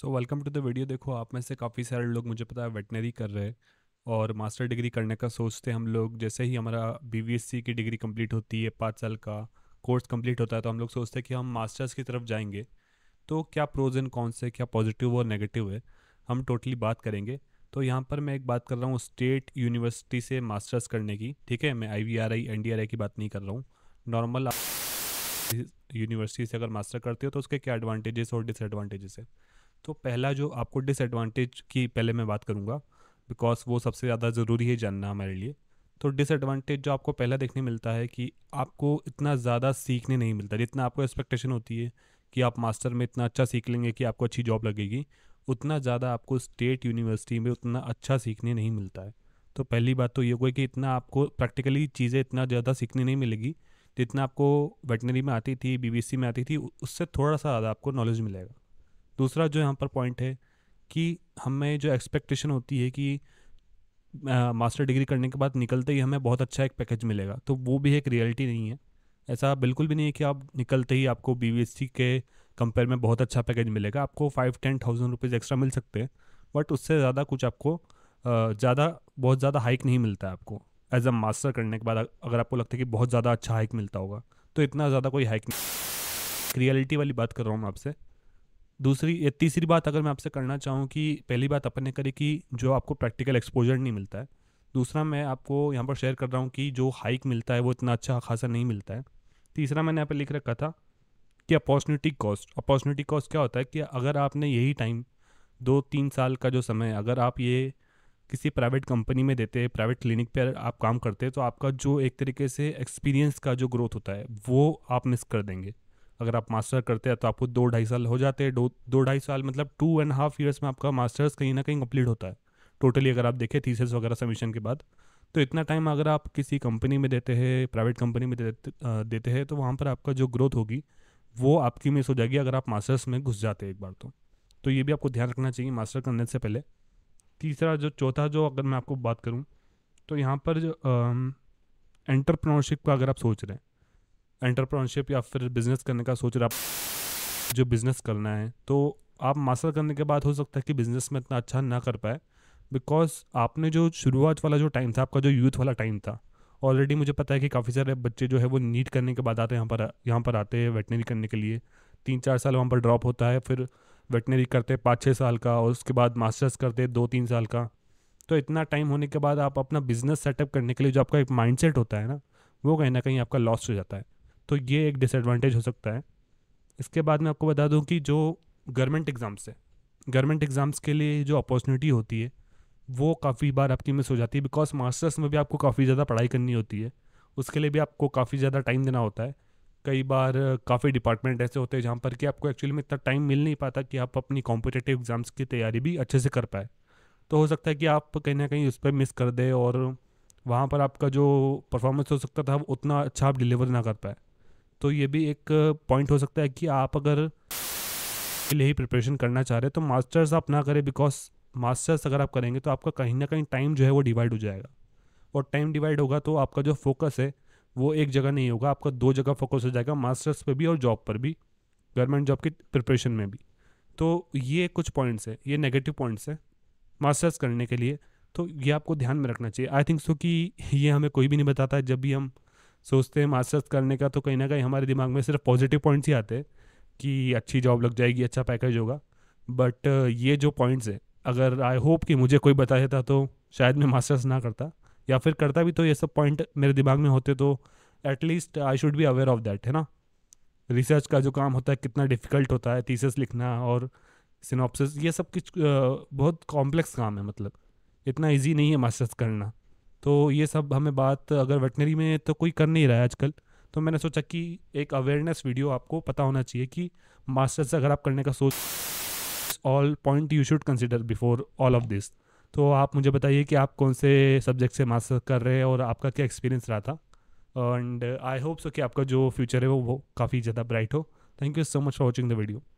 so welcome to the video देखो आप में से काफ़ी सारे लोग मुझे पता है वेटनरी कर रहे हैं और मास्टर डिग्री करने का सोचते हम लोग जैसे ही हमारा बीवीएससी की डिग्री कंप्लीट होती है पाँच साल का कोर्स कंप्लीट होता है तो हम लोग सोचते हैं कि हम मास्टर्स की तरफ जाएंगे तो क्या प्रोज एंड कौन है क्या पॉजिटिव और नेगेटिव है हम टोटली बात करेंगे तो यहाँ पर मैं एक बात कर रहा हूँ स्टेट यूनिवर्सिटी से मास्टर्स करने की ठीक है मैं I V R I N D R I की बात नहीं कर रहा हूँ नॉर्मल यूनिवर्सिटी से अगर मास्टर करते हो तो उसके क्या एडवांटेजेस और डिसएडवांटेजेस है तो पहला जो आपको डिसएडवांटेज की पहले मैं बात करूँगा बिकॉज वो सबसे ज़्यादा ज़रूरी है जानना हमारे लिए तो डिसएडवांटेज जो आपको पहला देखने मिलता है कि आपको इतना ज़्यादा सीखने नहीं मिलता जितना आपको एक्सपेक्टेशन होती है कि आप मास्टर में इतना अच्छा सीख लेंगे कि आपको अच्छी जॉब लगेगी उतना ज़्यादा आपको स्टेट यूनिवर्सिटी में उतना अच्छा सीखने नहीं मिलता है तो पहली बात तो ये हुई कि इतना आपको प्रैक्टिकली चीज़ें इतना ज़्यादा सीखने नहीं मिलेगी जितना आपको वेटनरी में आती थी बीबीसी में आती थी उससे थोड़ा सा ज़्यादा आपको नॉलेज मिलेगा दूसरा जो यहाँ पर पॉइंट है कि हमें जो एक्सपेक्टेशन होती है कि मास्टर डिग्री करने के बाद निकलते ही हमें बहुत अच्छा एक पैकेज मिलेगा तो वो भी एक रियलिटी नहीं है ऐसा बिल्कुल भी नहीं है कि आप निकलते ही आपको बी के कंपेयर में बहुत अच्छा पैकेज मिलेगा आपको five ten thousand rupees extra मिल सकते हैं बट उससे ज़्यादा कुछ आपको ज़्यादा बहुत ज़्यादा हाइक नहीं मिलता है आपको एज अ मास्टर करने के बाद अगर आपको लगता है कि बहुत ज़्यादा अच्छा हाइक मिलता होगा तो इतना ज़्यादा कोई हाइक नहीं रियलिटी वाली बात कर रहा हूँ मैं आपसे दूसरी तीसरी बात अगर मैं आपसे करना चाहूँ कि पहली बात अपन ने करी कि जो आपको प्रैक्टिकल एक्सपोजर नहीं मिलता है दूसरा मैं आपको यहाँ पर शेयर कर रहा हूँ कि जो हाइक मिलता है वो इतना अच्छा खासा नहीं मिलता है तीसरा मैंने यहाँ पर लिख रखा था कि अपॉर्चुनिटी कॉस्ट अपॉर्चुनिटी कॉस्ट क्या होता है कि अगर आपने यही टाइम दो तीन साल का जो समय अगर आप ये किसी प्राइवेट कंपनी में देते प्राइवेट क्लिनिक पर आप काम करते तो आपका जो एक तरीके से एक्सपीरियंस का जो ग्रोथ होता है वो आप मिस कर देंगे अगर आप मास्टर करते हैं तो आपको दो ढाई साल हो जाते हैं दो दो ढाई साल मतलब टू एंड हाफ ईयर्स में आपका मास्टर्स कहीं ना कहीं कंप्लीट होता है टोटली अगर आप देखें थीसेस वगैरह सबमिशन के बाद तो इतना टाइम अगर आप किसी कंपनी में देते हैं प्राइवेट कंपनी में देते देते हैं तो वहाँ पर आपका जो ग्रोथ होगी वो आपकी मिस हो जाएगी अगर आप मास्टर्स में घुस जाते हैं एक बार तो तो ये भी आपको ध्यान रखना चाहिए मास्टर करने से पहले तीसरा जो चौथा जो अगर मैं आपको बात करूँ तो यहाँ पर जो एंटरप्रनोरशिप का अगर आप सोच रहे हैं एंटरप्रोनशिप या फिर बिजनेस करने का सोच रहा जो बिजनेस करना है तो आप मास्टर करने के बाद हो सकता है कि बिजनेस में इतना अच्छा ना कर पाए बिकॉज आपने जो शुरुआत वाला जो टाइम था आपका जो यूथ वाला टाइम था ऑलरेडी मुझे पता है कि काफ़ी सारे बच्चे जो है वो नीट करने के बाद आते हैं यहाँ पर यहाँ पर आते हैं वेटनरी करने के लिए तीन चार साल वहाँ पर ड्रॉप होता है फिर वेटनरी करते हैं पाँच छः साल का और उसके बाद मास्टर्स करते हैं दो तीन साल का तो इतना टाइम होने के बाद आप अपना बिजनेस सेटअप करने के लिए जो आपका एक माइंड होता है ना वो कहीं ना कहीं आपका लॉस हो जाता है तो ये एक डिसएडवांटेज हो सकता है इसके बाद मैं आपको बता दूं कि जो गवर्नमेंट एग्ज़ाम्स है गवर्नमेंट एग्ज़ाम्स के लिए जो अपॉर्चुनिटी होती है वो काफ़ी बार आपकी मिस हो जाती है बिकॉज मास्टर्स में भी आपको काफ़ी ज़्यादा पढ़ाई करनी होती है उसके लिए भी आपको काफ़ी ज़्यादा टाइम देना होता है कई बार काफ़ी डिपार्टमेंट ऐसे होते हैं जहाँ पर कि आपको एक्चुअली में इतना टाइम मिल नहीं पाता कि आप अपनी कॉम्पिटेटिव एग्ज़ाम्स की तैयारी भी अच्छे से कर पाए तो हो सकता है कि आप कहीं ना कहीं उस पर मिस कर दे और वहाँ पर आपका जो परफॉर्मेंस हो सकता था उतना अच्छा आप डिलीवर ना कर पाए तो ये भी एक पॉइंट हो सकता है कि आप अगर के लिए ही प्रिपरेशन करना चाह रहे हैं तो मास्टर्स आप ना करें बिकॉज मास्टर्स अगर आप करेंगे तो आपका कहीं ना कहीं टाइम जो है वो डिवाइड हो जाएगा और टाइम डिवाइड होगा तो आपका जो फोकस है वो एक जगह नहीं होगा आपका दो जगह फोकस हो जाएगा मास्टर्स पर भी और जॉब पर भी गवर्नमेंट जॉब की प्रिपरेशन में भी तो ये कुछ पॉइंट्स है ये नेगेटिव पॉइंट्स है मास्टर्स करने के लिए तो ये आपको ध्यान में रखना चाहिए आई थिंक सो कि ये हमें कोई भी नहीं बताता जब भी हम सोचते हैं मास्टर्स करने का तो कहीं ना कहीं हमारे दिमाग में सिर्फ पॉजिटिव पॉइंट्स ही आते हैं कि अच्छी जॉब लग जाएगी अच्छा पैकेज होगा बट ये जो पॉइंट्स है अगर आई होप कि मुझे कोई बता देता तो शायद मैं मास्टर्स ना करता या फिर करता भी तो ये सब पॉइंट मेरे दिमाग में होते तो at least I should be aware of that है ना रिसर्च का जो काम होता है कितना डिफ़िकल्ट होता है थीसिस लिखना और सिनॉप्सिस ये सब कुछ बहुत कॉम्प्लेक्स काम है मतलब इतना इजी नहीं है मास्टर्स करना तो ये सब हमें बात अगर वेटनरी में तो कोई कर नहीं रहा है आजकल तो मैंने सोचा कि एक अवेयरनेस वीडियो आपको पता होना चाहिए कि मास्टर्स अगर आप करने का सोच all point you should consider before all of this तो आप मुझे बताइए कि आप कौन से सब्जेक्ट से मास्टर कर रहे हैं और आपका क्या एक्सपीरियंस रहा था एंड आई होप सो कि आपका जो फ्यूचर है वो, वो काफ़ी ज़्यादा ब्राइट हो thank you so much for watching the video